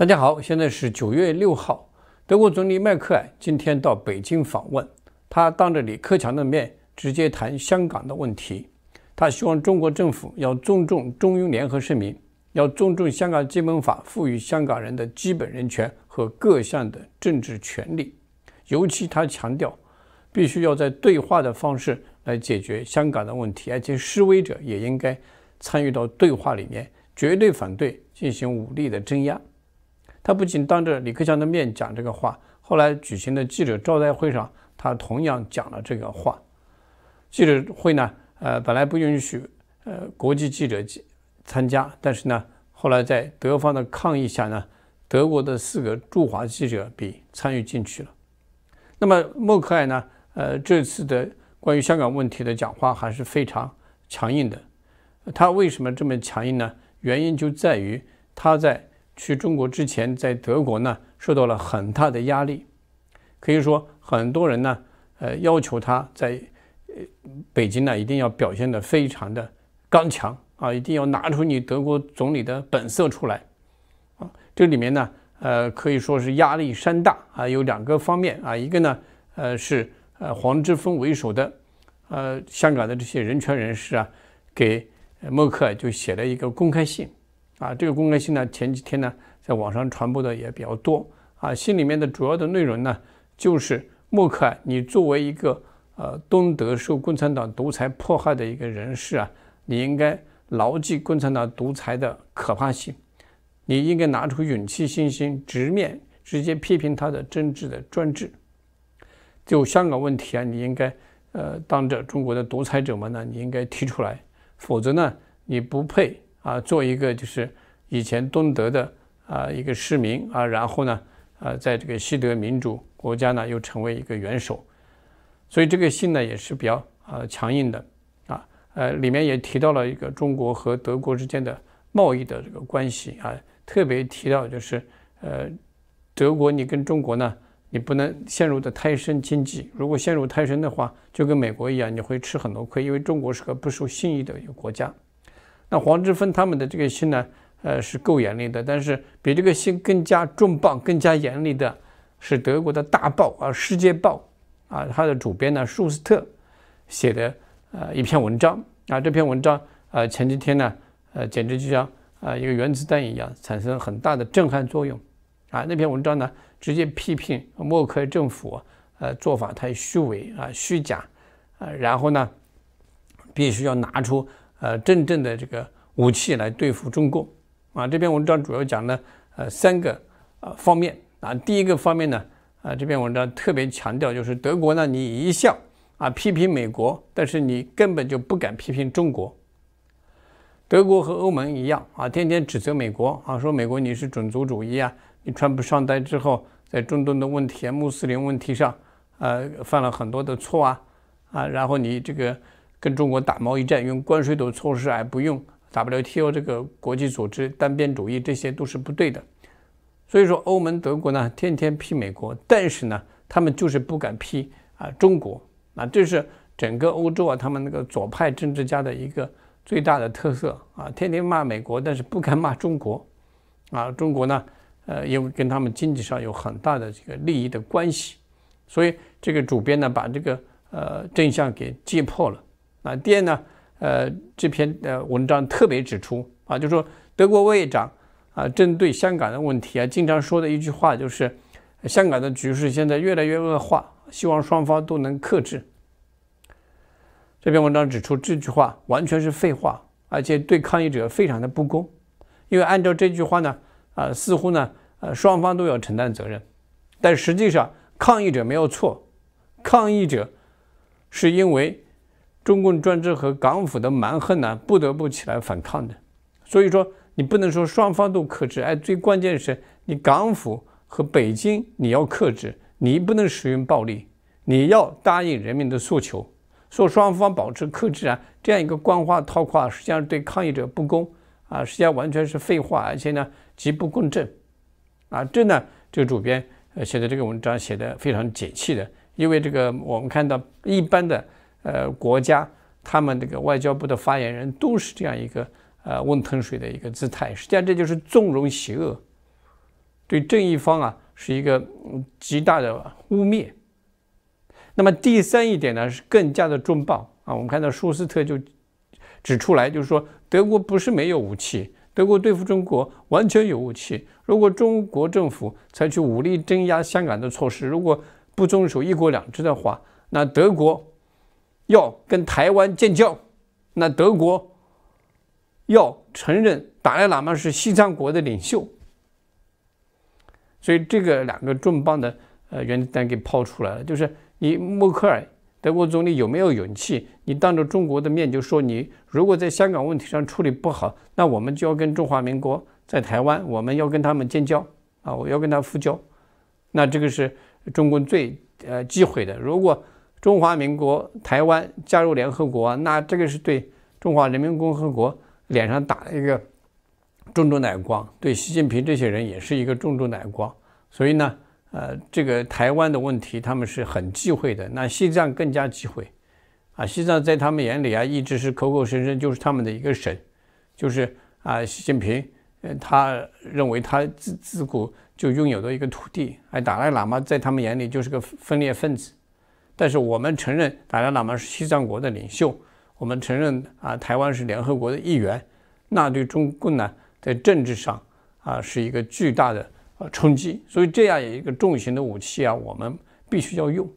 大家好，现在是九月六号。德国总理迈克尔今天到北京访问，他当着李克强的面直接谈香港的问题。他希望中国政府要尊重中英联合声明，要尊重香港基本法赋予香港人的基本人权和各项的政治权利。尤其他强调，必须要在对话的方式来解决香港的问题，而且示威者也应该参与到对话里面，绝对反对进行武力的镇压。他不仅当着李克强的面讲这个话，后来举行的记者招待会上，他同样讲了这个话。记者会呢，呃，本来不允许，呃，国际记者参参加，但是呢，后来在德方的抗议下呢，德国的四个驻华记者被参与进去了。那么默克尔呢，呃，这次的关于香港问题的讲话还是非常强硬的。他为什么这么强硬呢？原因就在于他在。去中国之前，在德国呢受到了很大的压力，可以说很多人呢，呃，要求他在呃北京呢一定要表现的非常的刚强啊，一定要拿出你德国总理的本色出来啊。这里面呢，呃，可以说是压力山大啊，有两个方面啊，一个呢，呃，是呃黄之锋为首的呃香港的这些人权人士啊，给默克尔就写了一个公开信。啊，这个公开信呢，前几天呢，在网上传播的也比较多啊。信里面的主要的内容呢，就是默克尔，你作为一个呃东德受共产党独裁迫害的一个人士啊，你应该牢记共产党独裁的可怕性，你应该拿出勇气、信心，直面、直接批评他的政治的专制。就香港问题啊，你应该呃当着中国的独裁者们呢，你应该提出来，否则呢，你不配。啊，做一个就是以前东德的啊一个市民啊，然后呢，啊，在这个西德民主国家呢，又成为一个元首，所以这个信呢也是比较啊强硬的啊，呃，里面也提到了一个中国和德国之间的贸易的这个关系啊，特别提到就是呃，德国你跟中国呢，你不能陷入的太深经济，如果陷入太深的话，就跟美国一样，你会吃很多亏，因为中国是个不守信义的一个国家。那黄之锋他们的这个信呢，呃，是够严厉的，但是比这个信更加重磅、更加严厉的，是德国的大报啊《世界报》啊，它的主编呢舒斯特写的呃一篇文章啊，这篇文章呃前几天呢，呃，简直就像呃一个原子弹一样，产生很大的震撼作用啊。那篇文章呢，直接批评默克政府呃做法太虚伪啊、虚假啊，然后呢，必须要拿出。呃，真正的这个武器来对付中共，啊，这篇文章主要讲呢，呃，三个呃方面啊。第一个方面呢，啊，这篇文章特别强调就是德国呢，你一向啊批评美国，但是你根本就不敢批评中国。德国和欧盟一样啊，天天指责美国啊，说美国你是种族主义啊，你川普上台之后，在中东的问题啊、穆斯林问题上，呃，犯了很多的错啊，啊，然后你这个。跟中国打贸易战，用关税等措施，而不用 WTO 这个国际组织，单边主义这些都是不对的。所以说，欧盟、德国呢，天天批美国，但是呢，他们就是不敢批啊中国啊，这是整个欧洲啊，他们那个左派政治家的一个最大的特色啊，天天骂美国，但是不敢骂中国啊。中国呢，呃，因为跟他们经济上有很大的这个利益的关系，所以这个主编呢，把这个呃真相给揭破了。啊，第二呢？呃，这篇呃文章特别指出啊，就说德国外长啊，针对香港的问题啊，经常说的一句话就是，香港的局势现在越来越恶化，希望双方都能克制。这篇文章指出这句话完全是废话，而且对抗议者非常的不公，因为按照这句话呢，啊，似乎呢，呃，双方都要承担责任，但实际上抗议者没有错，抗议者是因为。中共专制和港府的蛮横呢，不得不起来反抗的。所以说，你不能说双方都克制。哎，最关键是你港府和北京，你要克制，你不能使用暴力，你要答应人民的诉求，说双方保持克制啊。这样一个官话套话，实际上对抗议者不公啊，实际上完全是废话，而且呢极不公正啊。这呢，这个主编呃写的这个文章写的非常解气的，因为这个我们看到一般的。呃，国家他们这个外交部的发言人都是这样一个呃温吞水的一个姿态，实际上这就是纵容邪恶，对正义方啊是一个极大的污蔑。那么第三一点呢，是更加的重磅啊，我们看到舒斯特就指出来，就是说德国不是没有武器，德国对付中国完全有武器。如果中国政府采取武力镇压香港的措施，如果不遵守一国两制的话，那德国。要跟台湾建交，那德国要承认达赖喇嘛是西藏国的领袖，所以这个两个重磅的呃原子弹给抛出来了，就是你默克尔德国总理有没有勇气，你当着中国的面就说你如果在香港问题上处理不好，那我们就要跟中华民国在台湾，我们要跟他们建交啊，我要跟他复交，那这个是中国最呃忌讳的，如果。中华民国台湾加入联合国，那这个是对中华人民共和国脸上打了一个重重的耳光，对习近平这些人也是一个重重的耳光。所以呢，呃，这个台湾的问题他们是很忌讳的，那西藏更加忌讳。啊，西藏在他们眼里啊，一直是口口声声就是他们的一个省，就是啊，习近平他认为他自自古就拥有的一个土地，还达赖喇嘛在他们眼里就是个分裂分子。但是我们承认达赖喇嘛是西藏国的领袖，我们承认啊台湾是联合国的一员，那对中共呢在政治上啊是一个巨大的呃冲击，所以这样一个重型的武器啊，我们必须要用。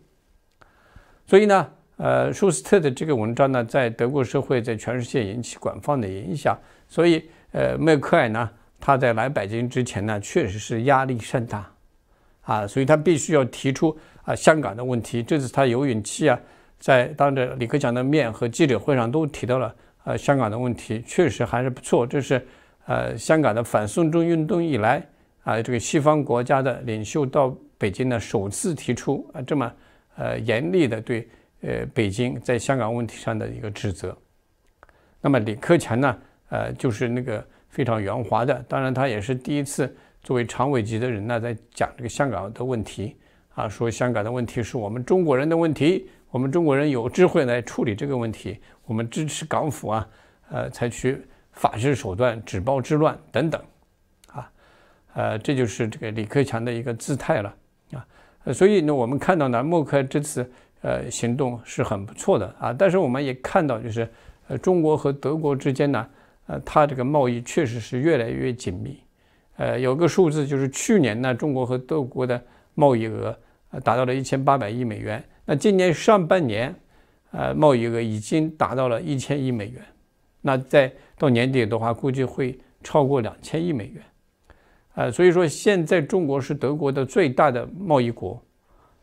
所以呢，呃舒斯特的这个文章呢，在德国社会，在全世界引起广泛的影响，所以呃麦克尔呢，他在来北京之前呢，确实是压力山大，啊，所以他必须要提出。啊，香港的问题，这次他有勇气啊，在当着李克强的面和记者会上都提到了。呃，香港的问题确实还是不错。这是呃，香港的反送中运动以来啊，这个西方国家的领袖到北京呢，首次提出啊这么呃严厉的对呃北京在香港问题上的一个指责。那么李克强呢，呃，就是那个非常圆滑的。当然，他也是第一次作为常委级的人呢，在讲这个香港的问题。啊，说香港的问题是我们中国人的问题，我们中国人有智慧来处理这个问题，我们支持港府啊，呃，采取法治手段止暴制乱等等，啊，呃，这就是这个李克强的一个姿态了啊，所以呢，我们看到呢，默克这次呃行动是很不错的啊，但是我们也看到，就是呃，中国和德国之间呢，呃，它这个贸易确实是越来越紧密，呃，有个数字就是去年呢，中国和德国的。贸易额啊达到了一千八百亿美元。那今年上半年，呃，贸易额已经达到了一千亿美元。那再到年底的话，估计会超过两千亿美元。啊，所以说现在中国是德国的最大的贸易国。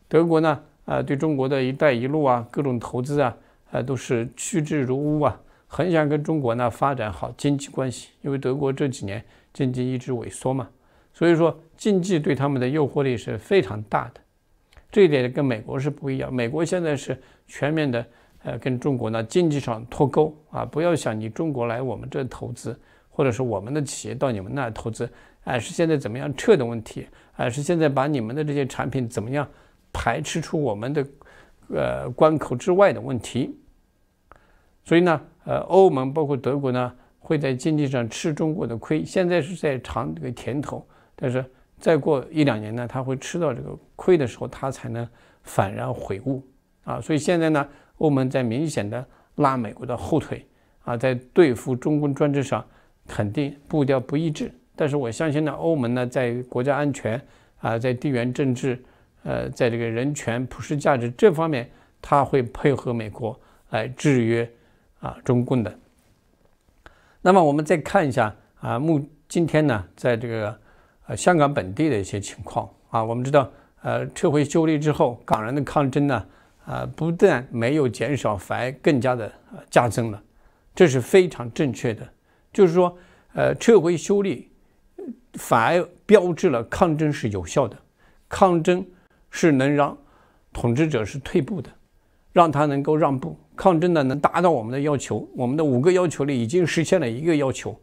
德国呢，啊，对中国的一带一路啊，各种投资啊，啊，都是趋之如鹜啊，很想跟中国呢发展好经济关系，因为德国这几年经济一直萎缩嘛。所以说，经济对他们的诱惑力是非常大的，这一点跟美国是不一样。美国现在是全面的，呃，跟中国呢经济上脱钩啊，不要想你中国来我们这投资，或者是我们的企业到你们那投资，而是现在怎么样撤的问题，而是现在把你们的这些产品怎么样排斥出我们的，呃，关口之外的问题。所以呢，呃，欧盟包括德国呢，会在经济上吃中国的亏，现在是在尝这个甜头。但是再过一两年呢，他会吃到这个亏的时候，他才能幡然悔悟啊！所以现在呢，欧盟在明显的拉美国的后腿啊，在对付中共专制上肯定步调不一致。但是我相信呢，欧盟呢在国家安全啊，在地缘政治，呃，在这个人权、普世价值这方面，他会配合美国来制约啊中共的。那么我们再看一下啊，目今天呢，在这个。呃，香港本地的一些情况啊，我们知道，呃，撤回修例之后，港人的抗争呢，呃，不但没有减少，反而更加的呃、加增了，这是非常正确的。就是说，呃，撤回修例反而标志了抗争是有效的，抗争是能让统治者是退步的，让他能够让步，抗争呢能达到我们的要求，我们的五个要求里已经实现了一个要求，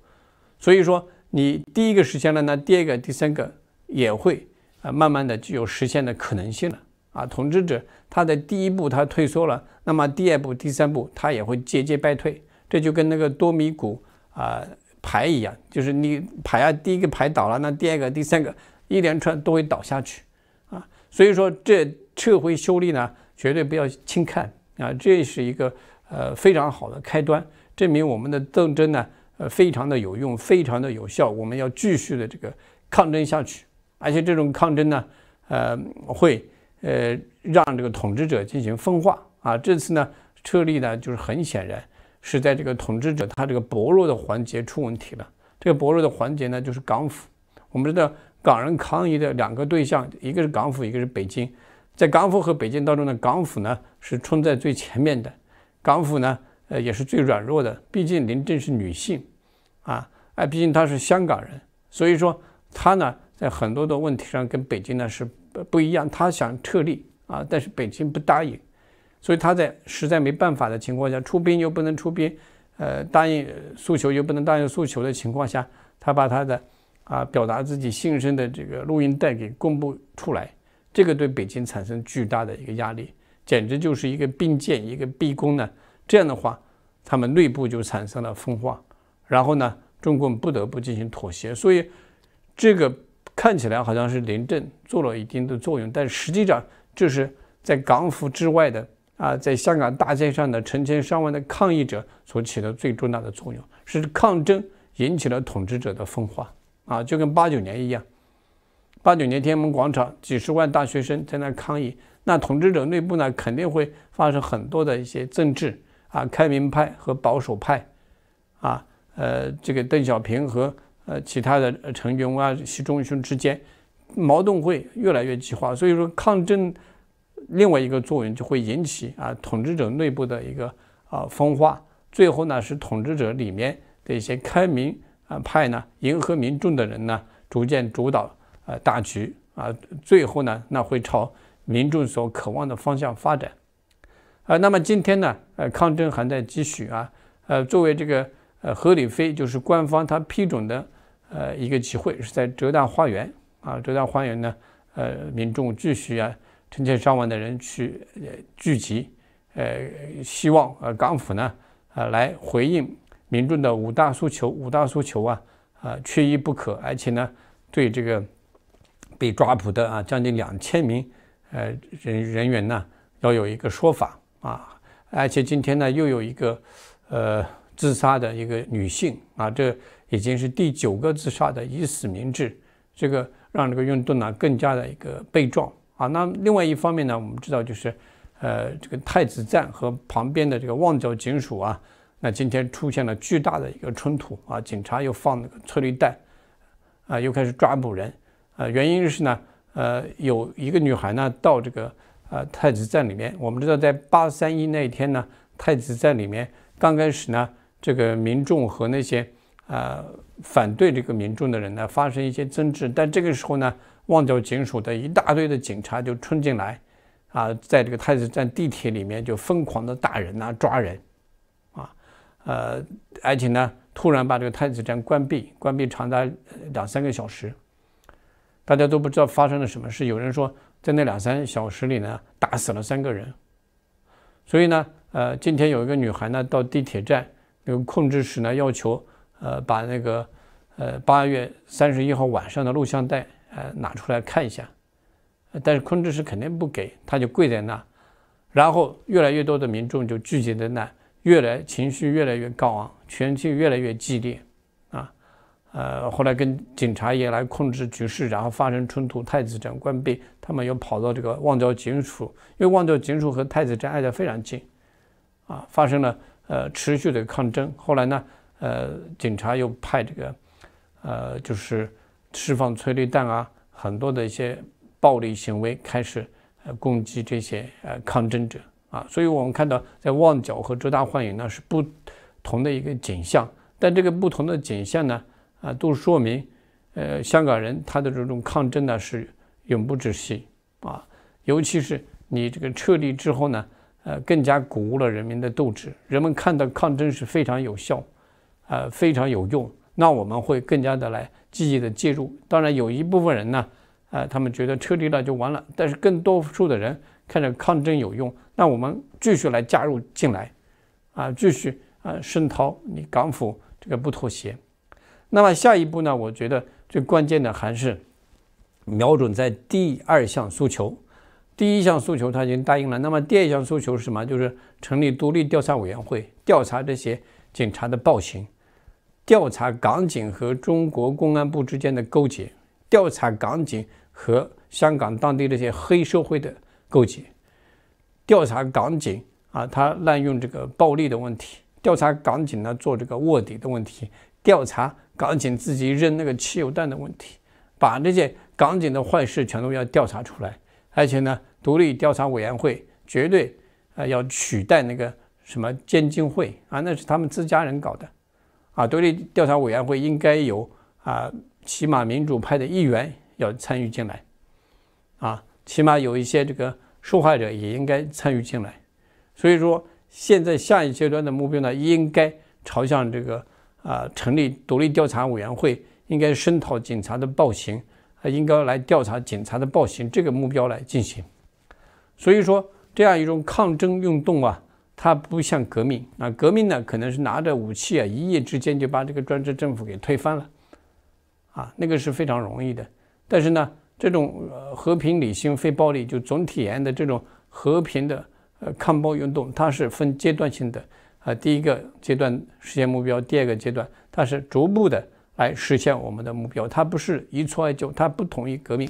所以说。你第一个实现了，那第二个、第三个也会啊，慢慢的具有实现的可能性了啊。统治者他的第一步他退缩了，那么第二步、第三步他也会节节败退，这就跟那个多米谷啊排一样，就是你排啊，第一个排倒了，那第二个、第三个一连串都会倒下去啊。所以说这撤回修例呢，绝对不要轻看啊，这是一个呃非常好的开端，证明我们的斗争呢。呃，非常的有用，非常的有效。我们要继续的这个抗争下去，而且这种抗争呢，呃，会呃让这个统治者进行分化啊。这次呢，撤离呢，就是很显然是在这个统治者他这个薄弱的环节出问题了。这个薄弱的环节呢，就是港府。我们知道，港人抗议的两个对象，一个是港府，一个是北京。在港府和北京当中呢，港府呢是冲在最前面的，港府呢。呃，也是最软弱的，毕竟林郑是女性，啊，哎，毕竟她是香港人，所以说她呢，在很多的问题上跟北京呢是不一样。她想撤离啊，但是北京不答应，所以她在实在没办法的情况下，出兵又不能出兵，呃，答应诉求又不能答应诉求的情况下，她把她的啊表达自己心声的这个录音带给公布出来，这个对北京产生巨大的一个压力，简直就是一个兵谏，一个逼宫呢。这样的话，他们内部就产生了分化，然后呢，中共不得不进行妥协。所以，这个看起来好像是临阵做了一定的作用，但实际上这是在港府之外的啊，在香港大街上的成千上万的抗议者所起的最重大的作用，是抗争引起了统治者的分化啊，就跟八九年一样，八九年天安门广场几十万大学生在那抗议，那统治者内部呢肯定会发生很多的一些政治。啊，开明派和保守派，啊，呃，这个邓小平和呃其他的陈云啊、习仲勋之间矛盾会越来越激化，所以说抗争另外一个作用就会引起啊统治者内部的一个啊分化，最后呢是统治者里面的一些开明啊派呢迎合民众的人呢逐渐主导呃大局啊，最后呢那会朝民众所渴望的方向发展啊。那么今天呢？呃，抗争还在继续啊！呃，作为这个呃合理飞，就是官方他批准的呃一个集会，是在浙大花园啊。浙大花园呢，呃，民众继续啊，成千上万的人去聚集，呃，希望呃港府呢呃，来回应民众的五大诉求，五大诉求啊啊缺一不可，而且呢，对这个被抓捕的啊将近两千名呃人人员呢，要有一个说法啊。而且今天呢，又有一个，呃，自杀的一个女性啊，这已经是第九个自杀的以死明志，这个让这个运动呢更加的一个悲壮啊。那另外一方面呢，我们知道就是，呃，这个太子站和旁边的这个旺角警署啊，那今天出现了巨大的一个冲突啊，警察又放那个催泪弹啊，又开始抓捕人啊，原因是呢，呃，有一个女孩呢到这个。呃太子站里面，我们知道在八三一那一天呢，太子站里面刚开始呢，这个民众和那些啊反对这个民众的人呢发生一些争执，但这个时候呢，旺角警署的一大堆的警察就冲进来，啊，在这个太子站地铁里面就疯狂的打人啊抓人，啊，呃，而且呢，突然把这个太子站关闭，关闭长达两三个小时。大家都不知道发生了什么事。有人说，在那两三小时里呢，打死了三个人。所以呢，呃，今天有一个女孩呢，到地铁站那个控制室呢，要求呃把那个呃八月三十一号晚上的录像带呃拿出来看一下。但是控制室肯定不给，她就跪在那，然后越来越多的民众就聚集在那，越来情绪越来越高昂，情绪越来越激烈。呃，后来跟警察也来控制局势，然后发生冲突，太子站关闭，他们又跑到这个望角警署，因为望角警署和太子站挨得非常近，啊，发生了呃持续的抗争。后来呢，呃，警察又派这个，呃，就是释放催泪弹啊，很多的一些暴力行为开始攻击这些呃抗争者啊，所以我们看到在旺角和浙大幻影呢是不同的一个景象，但这个不同的景象呢。啊，都说明，呃，香港人他的这种抗争呢是永不止息啊，尤其是你这个撤离之后呢，呃，更加鼓舞了人民的斗志。人们看到抗争是非常有效，啊，非常有用。那我们会更加的来积极的介入。当然，有一部分人呢，啊，他们觉得撤离了就完了，但是更多数的人看着抗争有用，那我们继续来加入进来，啊，继续啊声讨你港府这个不妥协。那么下一步呢？我觉得最关键的还是瞄准在第二项诉求。第一项诉求他已经答应了。那么第二项诉求是什么？就是成立独立调查委员会，调查这些警察的暴行，调查港警和中国公安部之间的勾结，调查港警和香港当地这些黑社会的勾结，调查港警啊，他滥用这个暴力的问题，调查港警呢做这个卧底的问题，调查。港警自己扔那个汽油弹的问题，把这些港警的坏事全都要调查出来，而且呢，独立调查委员会绝对啊要取代那个什么监禁会啊，那是他们自家人搞的啊。独立调查委员会应该有啊，起码民主派的议员要参与进来啊，起码有一些这个受害者也应该参与进来。所以说，现在下一阶段的目标呢，应该朝向这个。啊，成立独立调查委员会，应该声讨警察的暴行，啊，应该来调查警察的暴行这个目标来进行。所以说，这样一种抗争运动啊，它不像革命。啊，革命呢，可能是拿着武器啊，一夜之间就把这个专制政府给推翻了，啊，那个是非常容易的。但是呢，这种和平、理性、非暴力就总体言的这种和平的呃抗暴运动，它是分阶段性的。啊，第一个阶段实现目标，第二个阶段它是逐步的来实现我们的目标，它不是一蹴而就，它不同于革命，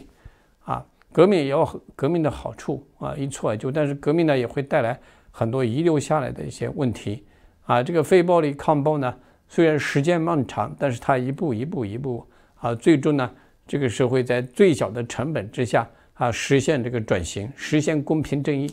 啊，革命也有革命的好处啊，一蹴而就，但是革命呢也会带来很多遗留下来的一些问题啊。这个非暴力抗暴呢，虽然时间漫长，但是它一步一步一步啊，最终呢，这个社会在最小的成本之下啊，实现这个转型，实现公平正义，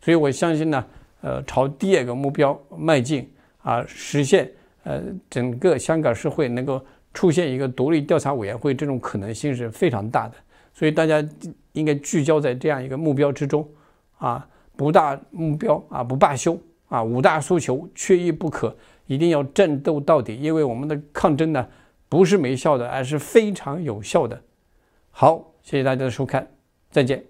所以我相信呢。呃，朝第二个目标迈进啊，实现呃，整个香港社会能够出现一个独立调查委员会，这种可能性是非常大的。所以大家应该聚焦在这样一个目标之中啊，不大目标啊，不罢休啊，五大诉求缺一不可，一定要战斗到底。因为我们的抗争呢，不是没效的，而是非常有效的。好，谢谢大家的收看，再见。